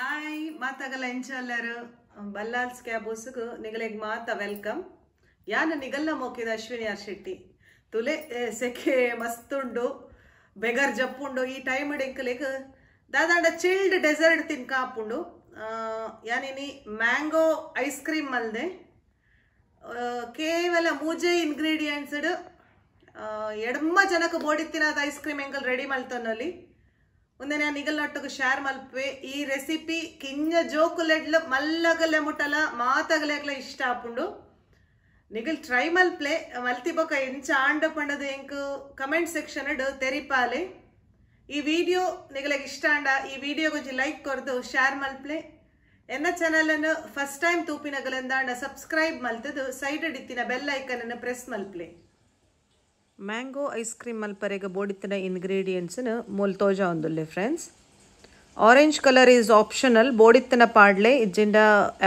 hi ಮಾತಾಗಲ್ಲ ಎಂಚಲ್ಲರು ಬಲ್ಲಾಲ್ಸ್ ಹೊಸಗು ನಿಗಲೆಗ್ ಮಾತ welcome ಯಾನ ನಿಗಲ್ಲ ಮೋಕಿದ ಅಶ್ವಿನಿ ಆರ್ ಶೆಟ್ಟಿ ತುಲೆ ಸೆಕೆ ಮಸ್ತುಂಡು ಬೆಗರ್ ಜಪ್ಪುಂಡು ಈ ಟೈಮ್ ಡೆಂಕಲಿಗ್ ದಾದಾಂಡ ಚಿಲ್ಡ್ ಡೆಸರ್ಟ್ ತಿನ್ಕಾಪುಂಡು ಯಾನಿನಿ ಮ್ಯಾಂಗೋ ಐಸ್ ಕ್ರೀಮ್ ಮಲ್ದೆ ಕೇವಲ ಮೂಜೆ ಇಂಗ್ರೀಡಿಯೆಂಟ್ಸ್ಡ್ ಎಡಮ್ಮ ಜನಕ್ಕೆ ಬೋಡಿತ್ತಿನ ಐಸ್ ಕ್ರೀಮ್ ಎಂಕಲ್ ರೆಡಿ ಮಾಡ್ತಾನಲ್ಲಿ ಮುಂದೆ ನಾನು ನಿಗಲ್ನೊಟ್ಟಿಗೆ ಶೇರ್ ಮಲ್ಪೇ ಈ ರೆಸಿಪಿ ಕಿನ್ನ ಜೋಕುಲೆಡ್ಲ ಮಲ್ಲಗಲೆ ಮುಟ್ಟಲ್ಲ ಮಾತಗಲೆಗಲ ಇಷ್ಟ ಆಪುಂಡು ನಿಗಲ್ ಟ್ರೈ ಮಲ್ಪ್ಲೆ ಮಲ್ತಿ ಬೊಕ ಎಂಚ ಆಂಡ ಪಂಡದು ಇಂಕು ಕಮೆಂಟ್ ಸೆಕ್ಷನ್ ಅಡು ತೆರಿಪಾಲೆ ಈ ವಿಡಿಯೋ ನಿಗಲಿಗೆ ಇಷ್ಟ ಆಂಡ ಈ ವಿಡಿಯೋ ಗುಂಜಿ ಲೈಕ್ ಕೊರದು ಶೇರ್ ಮಲ್ಪ್ಲೆ ಎನ್ನ ಅನ್ನು ಫಸ್ಟ್ ಟೈಮ್ ತೂಪಿನ ಸಬ್ಸ್ಕ್ರೈಬ್ ಮಲ್ತದು ಸೈಡ್ ಇತ್ತಿನ ಅನ್ನು ಪ್ರೆಸ್ ಮಲ್ಪ್ಲೆ ಮ್ಯಾಂಗೋ ಐಸ್ ಕ್ರೀಮ್ ಮಲ್ಪರೆಗ ಬೋಡಿತ್ತಿನ ಇನ್ಗ್ರೀಡಿಯೆಂಟ್ಸ್ನ ಮೊಲ್ತೋಜ ತೋಜಾವೊಂದುಲ್ಲೆ friends orange colour is optional ಬೋಡಿತ್ತಿನ ಪಾಡ್ಲೆ ಇಜ್ಜಿಂಡ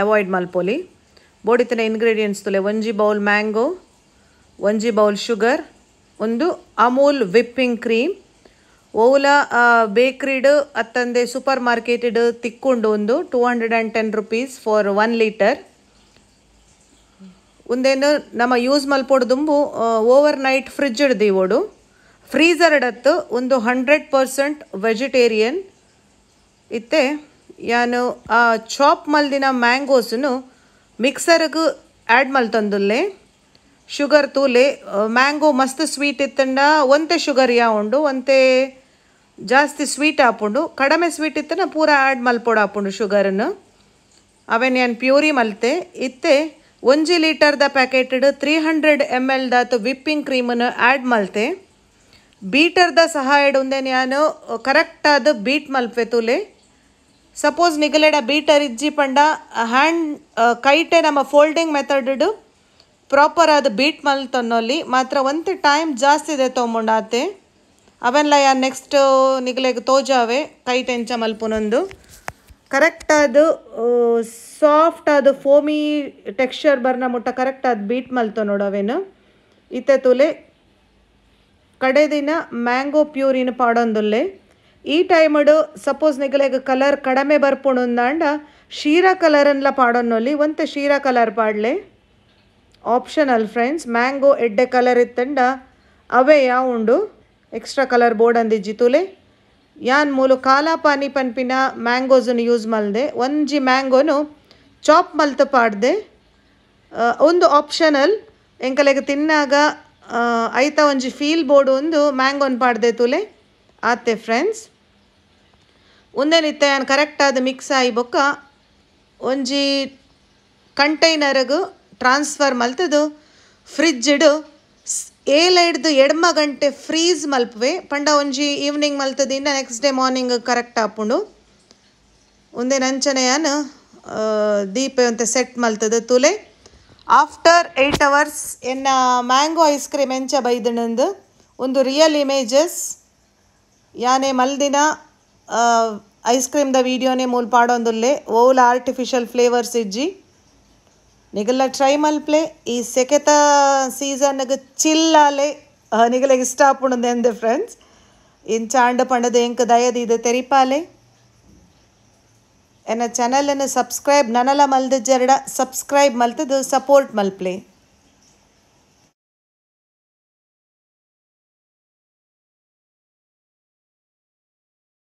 ಅವಾಯ್ಡ್ ಮಲ್ಪೊಲಿ ಬೋಡಿತ್ತಿನ ಇನ್ಗ್ರೀಡಿಯೆಂಟ್ಸ್ ತುಲೆ ಒಂಜಿ ಬೌಲ್ ಮ್ಯಾಂಗೋ ಒಂಜಿ ಬೌಲ್ ಶುಗರ್ ಒಂದು ಅಮೂಲ್ ವಿಪ್ಪಿಂಗ್ ಕ್ರೀಮ್ ಓಲಾ ಬೇಕ್ರಿಡ್ ಅತ್ತಂದೆ ಸೂಪರ್ ಮಾರ್ಕೆಟಿಡು ತಿಕ್ಕೊಂಡು ಒಂದು two hundred and ten rupees for one litre ಒಂದೇನು ನಮ್ಮ ಯೂಸ್ ಮಲ್ಪೋಡು ದುಂಬು ಓವರ್ ನೈಟ್ ಫ್ರಿಜ್ ಹಿಡ್ದಿವೋಡು ಫ್ರೀಸರ್ ಇಡತ್ತು ಒಂದು ಹಂಡ್ರೆಡ್ ಪರ್ಸೆಂಟ್ ವೆಜಿಟೇರಿಯನ್ ಇತ್ತೆ ಯಾನು ಆ ಚಾಪ್ ಮಲ್ದಿನ ಮ್ಯಾಂಗೋಸನ್ನು ಮಿಕ್ಸರ್ಗೆ ಆ್ಯಡ್ ತಂದುಲ್ಲೆ ಶುಗರ್ ತೂಲೆ ಮ್ಯಾಂಗೋ ಮಸ್ತ್ ಸ್ವೀಟ್ ಇತ್ತಂಡ ಒಂತೆ ಶುಗರ್ ಯಾವ ಉಂಡು ಒಂತೆ ಜಾಸ್ತಿ ಸ್ವೀಟ್ ಹಾಪುಂಡು ಕಡಿಮೆ ಸ್ವೀಟ್ ಇತ್ತನ ಪೂರ ಆ್ಯಡ್ ಮಲ್ಪೋಡು ಹಾಪುಂಡು ಶುಗರನ್ನು ಅವೆನ್ ನಾನು ಪ್ಯೂರಿ ಮಲ್ತೆ ಇತ್ತೆ ಒಂಜಿ ಲೀಟರ್ದ ಡು ತ್ರೀ ಹಂಡ್ರೆಡ್ ಎಮ್ ಎಲ್ ದಾತು ವಿಪ್ಪಿಂಗ್ ಕ್ರೀಮನ್ನು ಆ್ಯಡ್ ಮಲ್ತೆ ಬೀಟರ್ದ ಸಹಾಯ ಉಂದೆ ನಾನು ಕರೆಕ್ಟಾದ ಬೀಟ್ ಮಲ್ಪೆ ತುಲೆ ಸಪೋಸ್ ನಿಗಲೆಡ ಬೀಟರ್ ಇಜ್ಜಿ ಪಂಡ ಹ್ಯಾಂಡ್ ಕೈಟೆ ನಮ್ಮ ಫೋಲ್ಡಿಂಗ್ ಮೆಥಡ್ಡು ಪ್ರಾಪರ್ ಆದ ಬೀಟ್ ಮಲ್ ಮಾತ್ರ ಒಂದು ಟೈಮ್ ಜಾಸ್ತಿ ಇದೆ ತೊಗೊಂಡ ಆತೆ ಅವೆಲ್ಲ ಯಾ ನೆಕ್ಸ್ಟ್ ನಿಗಲೆಗೆ ತೋಜಾವೆ ಕೈ ಟೆಂಚ ಮಲ್ಪುನೊಂದು ಕರೆಕ್ಟಾದ ಸಾಫ್ಟ್ ಅದು ಫೋಮಿ ಟೆಕ್ಸ್ಚರ್ ಬರ್ನ ಮುಟ್ಟ ಕರೆಕ್ಟಾದ ಬೀಟ್ ನೋಡು ನೋಡವೇನು ಇತ್ತೆ ತುಲೆ ಕಡೆ ದಿನ ಮ್ಯಾಂಗೋ ಪ್ಯೂರಿನ ಪಾಡೊಂದುಲ್ಲೆ ಈ ಟೈಮಡು ಸಪೋಸ್ ನಿಗಲೆಗ ಕಲರ್ ಕಡಿಮೆ ಬರ್ಪುಣಂದಾಂಡ ಶೀರಾ ಕಲರನ್ನ ಪಾಡೊನ್ನೊಲಿ ಒಂತೆ ಶೀರಾ ಕಲರ್ ಪಾಡ್ಲೆ ಆಪ್ಷನಲ್ ಫ್ರೆಂಡ್ಸ್ ಮ್ಯಾಂಗೋ ಎಡ್ಡೆ ಕಲರ್ ಇತ್ತಂಡ ಅವೇ ಉಂಡು ಎಕ್ಸ್ಟ್ರಾ ಕಲರ್ ಬೋರ್ಡ್ ಅಂದಿಜ್ಜಿ ತುಲೆ ಯಾನ್ ಮೂಲು ಕಾಲ ಪಾನಿ ಪನ್ಪಿನ ಮ್ಯಾಂಗೋಸನ್ನು ಯೂಸ್ ಮಲ್ದೆ ಒಂಜಿ ಮ್ಯಾಂಗೋನು ಚಾಪ್ ಮಲ್ತ ಪಾಡ್ದೆ ಒಂದು ಆಪ್ಷನಲ್ ಎಂಕಲೆಗ್ ತಿನ್ನಾಗ ಐತ ಒಂಜಿ ಫೀಲ್ ಬೋರ್ಡ್ ಒಂದು ಮ್ಯಾಂಗೋನ್ ಪಾಡ್ದೆ ತುಲೆ ಆತೆ ಫ್ರೆಂಡ್ಸ್ ಉಂದೆನಿತ್ತೆ ಯಾನ್ ಕರೆಕ್ಟಾದ ಮಿಕ್ಸ್ ಆಯಿ ಬೊಕ್ಕ ಒಂಜಿ ಕಂಟೈನರ್ಗು ಟ್ರಾನ್ಸ್ಫರ್ ಮಲ್ತದು ಫ್ರಿಜ್ಜಿಡು ಏಳೈಡ್ದು ಎಡ್ಮ ಗಂಟೆ ಫ್ರೀಸ್ ಮಲ್ಪವೆ ಪಂಡ ಒಂಜಿ ಈವ್ನಿಂಗ್ ಮಲ್ತದಿಂದ ನೆಕ್ಸ್ಟ್ ಡೇ ಮಾರ್ನಿಂಗ್ ಕರೆಕ್ಟ್ ಆಪುಂಡು ಒಂದೇ ನಂಚನೆಯನ್ನು ದೀಪ ಅಂತ ಸೆಟ್ ಮಲ್ತದ ತುಲೆ ಆಫ್ಟರ್ ಏಯ್ಟ್ ಅವರ್ಸ್ ಎನ್ನ ಮ್ಯಾಂಗೋ ಐಸ್ ಕ್ರೀಮ್ ಎಂಚ ಬೈದಣಂದು ಒಂದು ರಿಯಲ್ ಇಮೇಜಸ್ ಯಾನೆ ಮಲ್ದಿನ ಐಸ್ ಕ್ರೀಮ್ದ ವೀಡಿಯೋನೇ ಮೂಲ್ ಪಾಡೊಂದುಲ್ಲೆ ಓಲ್ ಆರ್ಟಿಫಿಷಿಯಲ್ ಫ್ಲೇವರ್ಸ್ ಇಜ್ಜಿ ನಿಗಲ ಟ್ರೈ ಮಲ್ಪ್ಲೆ ಈ ಸೆಕೆತ ಸೀಸನ್ಗೆ ಚಿಲ್ಲಾಲೆ ನಿಗಲ ಇಷ್ಟಪುಣದೆ ಅಂದೆ ಫ್ರೆಂಡ್ಸ್ ಇನ್ ಚಾಂಡ ಪಣದ ಎಂಕ ದಯದಿ ಇದು ತೆರಿಪಾಲೆ ಎನ್ನ ಚಾನಲನ್ನು ಸಬ್ಸ್ಕ್ರೈಬ್ ನನಲ ಮಲ್ದ ಜರಡ ಸಬ್ಸ್ಕ್ರೈಬ್ ಮಲ್ತದು ಸಪೋರ್ಟ್ ಮಲ್ಪ್ಲೆ